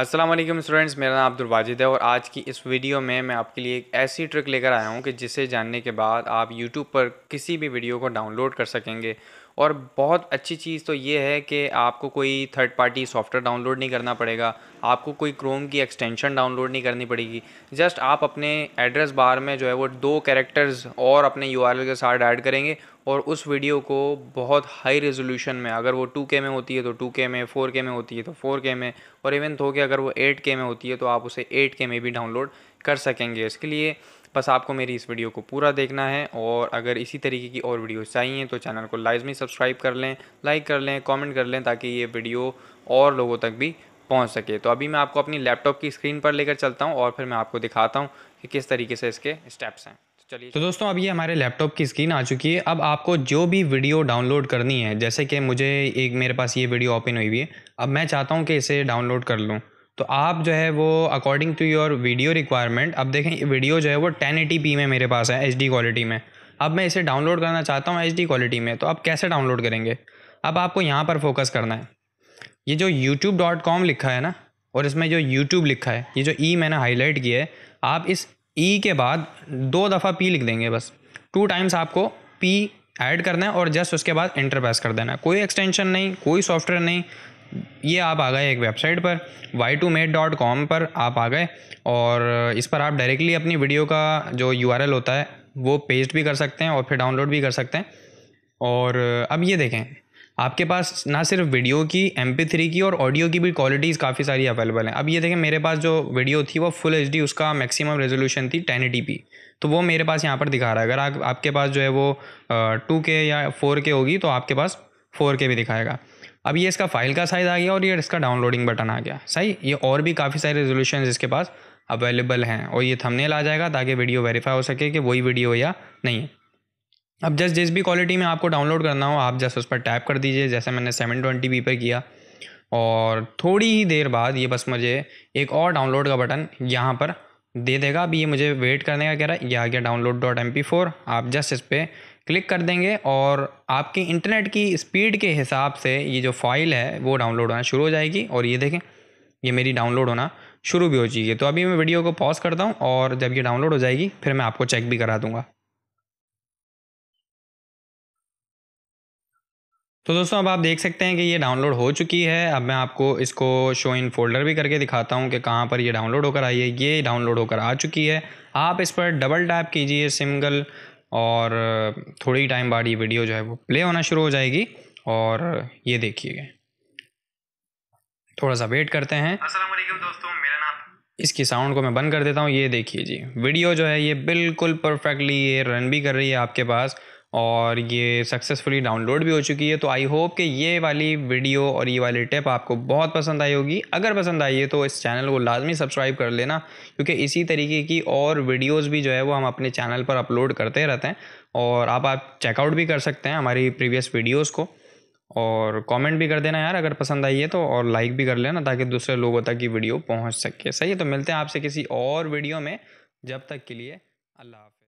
अस्सलाम वालेकुम स्टूडेंट्स मेरा नाम अब्दुल वाजिद है और आज की इस वीडियो में मैं आपके लिए एक ऐसी ट्रिक लेकर आया हूँ कि जिसे जानने के बाद आप यूट्यूब पर किसी भी वीडियो को डाउनलोड कर सकेंगे और बहुत अच्छी चीज़ तो ये है कि आपको कोई थर्ड पार्टी सॉफ्टवेयर डाउनलोड नहीं करना पड़ेगा आपको कोई क्रोम की एक्सटेंशन डाउनलोड नहीं करनी पड़ेगी जस्ट आप अपने एड्रेस बार में जो है वो दो कैरेक्टर्स और अपने यू के साथ ऐड करेंगे और उस वीडियो को बहुत हाई रेजोल्यूशन में अगर वो 2K में होती है तो 2K में 4K में होती है तो 4K में और इवन हो के अगर वो 8K में होती है तो आप उसे 8K में भी डाउनलोड कर सकेंगे इसके लिए बस आपको मेरी इस वीडियो को पूरा देखना है और अगर इसी तरीके की और वीडियो चाहिए तो चैनल को लाजमी सब्सक्राइब कर लें लाइक कर लें कमेंट कर लें ताकि ये वीडियो और लोगों तक भी पहुंच सके तो अभी मैं आपको अपनी लैपटॉप की स्क्रीन पर लेकर चलता हूं और फिर मैं आपको दिखाता हूं कि किस तरीके से इसके स्टेप्स हैं तो चलिए तो दोस्तों अब ये हमारे लैपटॉप की स्क्रीन आ चुकी है अब आपको जो भी वीडियो डाउनलोड करनी है जैसे कि मुझे एक मेरे पास ये वीडियो ओपन हुई हुई है अब मैं चाहता हूँ कि इसे डाउनलोड कर लूँ तो आप जो है वो according to your video requirement अब देखें वीडियो जो है वो टेन एटी में मेरे पास है एच क्वालिटी में अब मैं इसे डाउनलोड करना चाहता हूँ एच क्वालिटी में तो आप कैसे डाउनलोड करेंगे अब आपको यहाँ पर फोकस करना है ये जो youtube.com लिखा है ना और इसमें जो YouTube लिखा है ये जो ई e मैंने हाईलाइट किया है आप इस ई e के बाद दो दफ़ा पी लिख देंगे बस टू टाइम्स आपको पी ऐड करना है और जस्ट उसके बाद इंटर कर देना है कोई एक्सटेंशन नहीं कोई सॉफ्टवेयर नहीं ये आप आ गए एक वेबसाइट पर Y two mate dot com पर आप आ गए और इस पर आप डायरेक्टली अपनी वीडियो का जो यू आर एल होता है वो पेस्ट भी कर सकते हैं और फिर डाउनलोड भी कर सकते हैं और अब ये देखें आपके पास ना सिर्फ वीडियो की एम थ्री की और ऑडियो की भी क्वालिटीज़ काफ़ी सारी अवेलेबल हैं अब ये देखें मेरे पास जो वीडियो थी वो फुल एच उसका मैक्सिमम रेजोल्यूशन थी टेन पी तो वो मेरे पास यहाँ पर दिखा रहा है अगर आप, आपके पास जो है वो टू के या फोर के होगी तो आपके पास फोर के भी दिखाएगा अब ये इसका फाइल का साइज़ आ गया और ये इसका डाउनलोडिंग बटन आ गया सही ये और भी काफ़ी सारे रेजोल्यूशन इसके पास अवेलेबल हैं और ये थंबनेल आ जाएगा ताकि वीडियो वेरीफाई हो सके कि वही वीडियो या नहीं है अब जस्ट जिस भी क्वालिटी में आपको डाउनलोड करना हो आप जस्ट उस पर टैप कर दीजिए जैसे मैंने सेवन ट्वेंटी बी पर किया और थोड़ी ही देर बाद ये बस मुझे एक और डाउनलोड का बटन यहाँ पर दे देगा अभी ये मुझे वेट करने का कह रहा है ये आ गया डाउनलोड डॉट एम आप जस्ट इस पर क्लिक कर देंगे और आपकी इंटरनेट की स्पीड के हिसाब से ये जो फाइल है वो डाउनलोड होना शुरू हो जाएगी और ये देखें ये मेरी डाउनलोड होना शुरू भी हो चुकी है तो अभी मैं वीडियो को पॉज करता हूँ और जब ये डाउनलोड हो जाएगी फिर मैं आपको चेक भी करा दूँगा तो दोस्तों अब आप देख सकते हैं कि ये डाउनलोड हो चुकी है अब मैं आपको इसको शो इन फोल्डर भी करके दिखाता हूँ कि कहाँ पर ये डाउनलोड होकर आई है ये डाउनलोड होकर आ चुकी है आप इस पर डबल टैप कीजिए सिंगल और थोड़ी टाइम बाद ये वीडियो जो है वो प्ले होना शुरू हो जाएगी और ये देखिएगा थोड़ा सा वेट करते हैं मेरा नाम इसकी साउंड को मैं बंद कर देता हूँ ये देखिए जी वीडियो जो है ये बिल्कुल परफेक्टली ये रन भी कर रही है आपके पास और ये सक्सेसफुली डाउनलोड भी हो चुकी है तो आई होप कि ये वाली वीडियो और ये वाली टिप आपको बहुत पसंद आई होगी अगर पसंद आई है तो इस चैनल को लाजमी सब्सक्राइब कर लेना क्योंकि इसी तरीके की और वीडियोस भी जो है वो हम अपने चैनल पर अपलोड करते रहते हैं और आप आप चेकआउट भी कर सकते हैं हमारी प्रीवियस वीडियोज़ को और कॉमेंट भी कर देना यार अगर पसंद आई है तो और लाइक भी कर लेना ताकि दूसरे लोगों तक ये वीडियो पहुँच सके सही है तो मिलते हैं आपसे किसी और वीडियो में जब तक के लिए अल्लाह